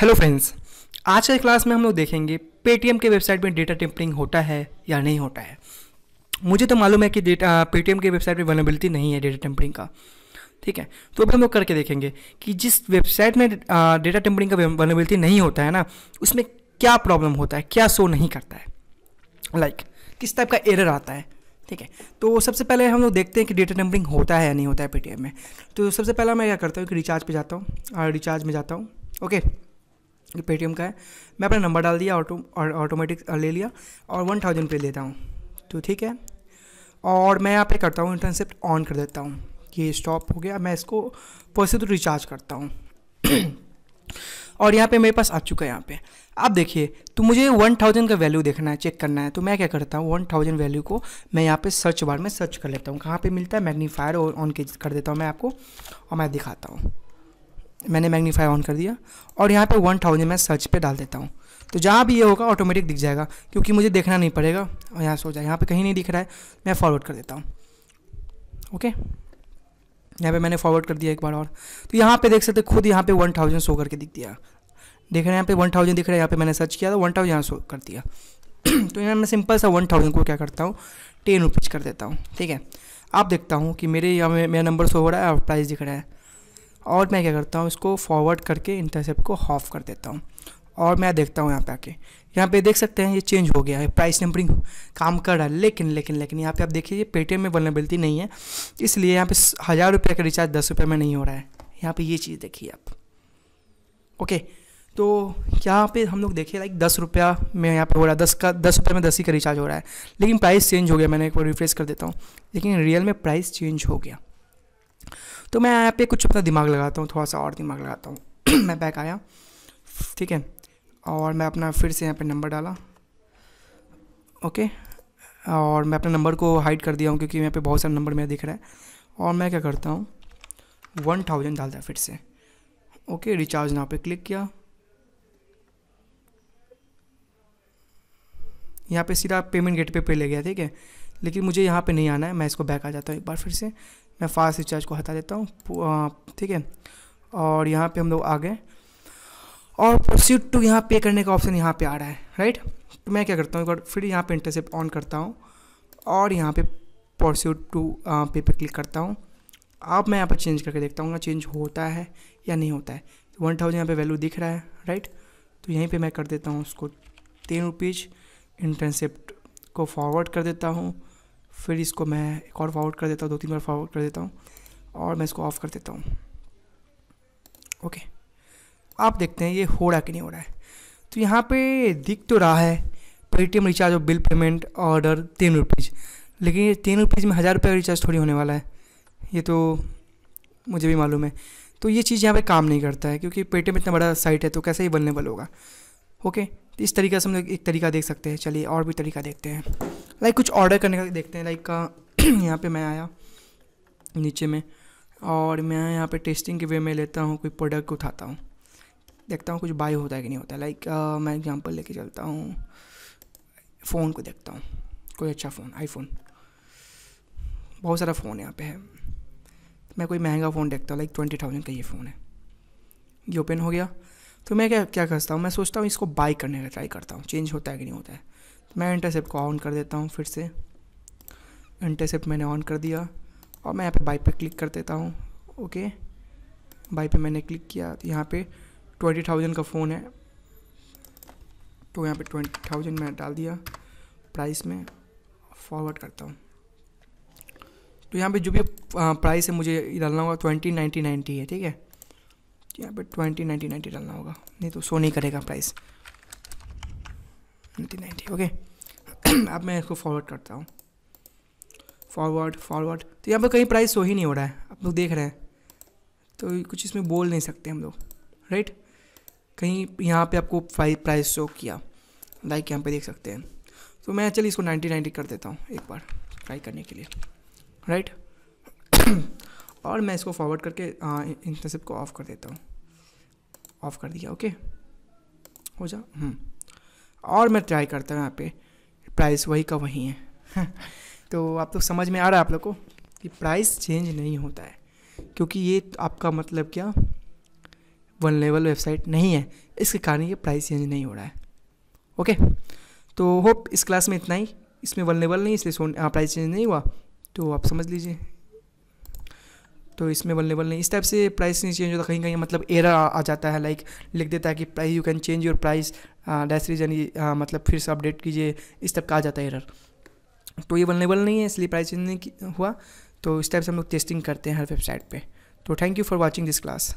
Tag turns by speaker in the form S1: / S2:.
S1: Hello friends आज के class में हम लोग देखेंगे पेटीएम के वेबसाइट में डेटा टेम्परिंग होता है या नहीं होता है मुझे तो मालूम है कि डेटा पेटीएम के वेबसाइट पर वनबिलिटी नहीं है डेटा टेम्परिंग का ठीक है तो अभी हम लोग करके देखेंगे कि जिस वेबसाइट में डेटा टेम्परिंग का वेलेबिलिटी नहीं होता है ना उसमें क्या प्रॉब्लम होता है क्या शो नहीं करता है लाइक like, किस टाइप का एरर आता है ठीक है तो सबसे पहले हम लोग देखते हैं कि डेटा टेम्परिंग होता है या नहीं होता है पेटीएम में तो सबसे पहला मैं क्या करता हूँ कि रिचार्ज पे जाता हूँ रिचार्ज में जाता हूँ ओके ये पेटीएम का है मैं अपना नंबर डाल दिया ऑटो ऑटोमेटिक ले लिया और वन थाउजेंड पे लेता हूँ तो ठीक है और मैं यहाँ पे करता हूँ इंटरसेप्ट ऑन कर देता हूँ ये स्टॉप हो गया मैं इसको पैसे तो रिचार्ज करता हूँ और यहाँ पे मेरे पास आ चुका है यहाँ पे आप देखिए तो मुझे वन थाउजेंड का वैल्यू देखना है चेक करना है तो मैं क्या करता हूँ वन थाउजेंड वैल्यू को मैं यहाँ पे सर्च बार में सर्च कर लेता हूँ कहाँ पे मिलता है मैग्नीफायर और ऑन के कर देता हूँ मैं आपको और मैं दिखाता हूँ मैंने मैग्नीफाई ऑन कर दिया और यहाँ पे वन थाउजेंड मैं सर्च पे डाल देता हूँ तो जहाँ भी ये होगा ऑटोमेटिक दिख जाएगा क्योंकि मुझे देखना नहीं पड़ेगा और यहाँ सोचा यहाँ पे कहीं नहीं दिख रहा है मैं फॉरवर्ड कर देता हूँ ओके यहाँ पे मैंने फॉरवर्ड कर दिया एक बार और तो यहाँ पे देख सकते खुद यहाँ पे वन थाउजेंड शो करके दिख दिया देख रहे हैं यहाँ पे वन थाउजेंड दिख रहा है यहाँ पे मैंने सर्च किया था वन थाउजेंड यहाँ शो कर दिया तो यहाँ मैं सिंपल सा वन थाउजेंड को क्या करता हूँ टेन रुपीज़ कर देता हूँ ठीक है आप देखता हूँ कि मेरे यहाँ मेरा नंबर शो हो रहा है और प्राइस दिख रहा है और मैं क्या करता हूँ इसको फॉरवर्ड करके इंटरसेप्ट को हॉफ कर देता हूँ और मैं देखता हूँ यहाँ पे आके यहाँ पे देख सकते हैं ये चेंज हो गया है प्राइस नंबरिंग काम कर रहा है लेकिन लेकिन लेकिन यहाँ पे आप देखिए ये पेटीएम में वलनेबिलिटी नहीं है इसलिए यहाँ पे हज़ार रुपये का रिचार्ज दस रुपये में नहीं हो रहा है यहाँ पे ये चीज़ देखिए आप ओके तो यहाँ पे हम लोग देखिए लाइक दस रुपया में यहाँ पे हो रहा है दस का दस रुपये में दस ही का रिचार्ज हो रहा है लेकिन प्राइस चेंज हो गया मैंने एक बार रिफ्रेश कर देता हूँ लेकिन रियल में प्राइस चेंज हो गया तो मैं यहाँ पे कुछ अपना दिमाग लगाता हूँ थोड़ा सा और दिमाग लगाता हूँ मैं बैक आया ठीक है और मैं अपना फिर से यहाँ पे नंबर डाला ओके और मैं अपने नंबर को हाइड कर दिया हूँ क्योंकि यहाँ पे बहुत सारे नंबर मेरा दिख रहा है और मैं क्या करता हूँ वन थाउजेंड डालता फिर से ओके रिचार्ज यहाँ पे क्लिक किया यहाँ पे सीधा पेमेंट गेट पे पे ले गया ठीक है लेकिन मुझे यहाँ पे नहीं आना है मैं इसको बैक आ जाता हूँ एक बार फिर से मैं फास्ट रिचार्ज को हटा देता हूँ ठीक है और यहाँ पे हम लोग आ गए और प्रोसीड टू यहाँ पे करने का ऑप्शन यहाँ पे आ रहा है राइट तो मैं क्या करता हूँ एक बार फिर यहाँ पे इंटरसेप्ट ऑन करता हूँ और यहाँ पे प्रोसीड टू पे पे क्लिक करता हूँ अब मैं यहाँ पर चेंज करके देखता हूँ चेंज होता है या नहीं होता है तो वन थाउजेंड यहाँ पर वैल्यू दिख रहा है राइट तो यहीं पर मैं कर देता हूँ उसको तीन रुपीज़ इंटरसेप्ट को फॉरवर्ड कर देता हूँ फिर इसको मैं एक और फॉरवर्ड कर देता हूँ दो तीन बार फॉरवर्ड कर देता हूँ और मैं इसको ऑफ़ कर देता हूँ ओके आप देखते हैं ये हो रहा कि नहीं हो रहा है तो यहाँ पे दिख तो रहा है पेटीएम रिचार्ज और बिल पेमेंट ऑर्डर तीन रुपीज़ लेकिन ये तीन रुपीज़ में हज़ार रुपये का रिचार्ज थोड़ी होने वाला है ये तो मुझे भी मालूम है तो ये चीज़ यहाँ पे काम नहीं करता है क्योंकि पेटीएम इतना बड़ा साइट है तो कैसे ही बनने वाला होगा ओके तो इस तरीके से हम लोग एक तरीका देख सकते हैं चलिए और भी तरीका देखते हैं लाइक कुछ ऑर्डर करने का देखते हैं लाइक यहाँ पे मैं आया नीचे में और मैं यहाँ पे टेस्टिंग के वे में लेता हूँ कोई प्रोडक्ट उठाता हूँ देखता हूँ कुछ बाय होता है कि नहीं होता लाइक मैं एग्जांपल लेके चलता हूँ फ़ोन को देखता हूँ कोई अच्छा फ़ोन आईफोन बहुत सारा फ़ोन यहाँ पे है मैं कोई महंगा फ़ोन देखता हूँ लाइक ट्वेंटी थाउजेंड का ये फ़ोन है ये ओपन हो गया तो मैं क्या क्या करता हूँ मैं सोचता हूँ इसको बाई करने का ट्राई करता हूँ चेंज होता है कि नहीं होता है मैं इंटरसेप्ट को ऑन कर देता हूँ फिर से इंटरसेप्ट मैंने ऑन कर दिया और मैं यहाँ पे बाई पे क्लिक कर देता हूँ ओके बाई पे मैंने क्लिक किया तो यहाँ पे ट्वेंटी थाउजेंड का फ़ोन है तो यहाँ पे ट्वेंटी थाउजेंड मैं डाल दिया प्राइस में फॉरवर्ड करता हूँ तो यहाँ पे जो भी प्राइस है मुझे डालना होगा ट्वेंटी नाइन्टी नाइन्टी है ठीक है यहाँ पे ट्वेंटी नाइन्टी नाइन्टी डालना होगा नहीं तो सो नहीं करेगा प्राइस नाइनटीन नाइन्टी ओके अब मैं इसको फॉरवर्ड करता हूँ फॉरवर्ड फॉरवर्ड तो यहाँ पर कहीं प्राइस सो ही नहीं हो रहा है आप लोग देख रहे हैं तो कुछ इसमें बोल नहीं सकते हम लोग राइट कहीं यहाँ पे आपको प्राइस शो किया लाइक यहाँ पे देख सकते हैं तो मैं चलिए इसको नाइन्टी नाइन्टी कर देता हूँ एक बार ट्राई करने के लिए राइट और मैं इसको फॉरवर्ड करके इंटरसिप को ऑफ कर देता हूँ ऑफ कर दिया ओके हो जा हम्म। और मैं ट्राई करता हूँ यहाँ पे प्राइस वही का वही है तो आप लोग समझ में आ रहा है आप लोग को कि प्राइस चेंज नहीं होता है क्योंकि ये तो आपका मतलब क्या वन लेवल वेबसाइट नहीं है इसके कारण ये प्राइस चेंज नहीं हो रहा है ओके तो होप इस क्लास में इतना ही इसमें वन लेवल नहीं इसलिए प्राइस हाँ, चेंज नहीं हुआ तो आप समझ लीजिए तो इसमें अवेलेबल नहीं इस टाइप से प्राइस नहीं चेंज होता कहीं कहीं मतलब एरर आ, जाता है लाइक लिख देता है कि price you can change your price dash reason मतलब फिर से अपडेट कीजिए इस टाइप का आ जाता है एरर तो ये अवेलेबल नहीं है इसलिए प्राइस चेंज नहीं हुआ तो इस टाइप से हम लोग टेस्टिंग करते हैं हर वेबसाइट पर तो thank you for watching this class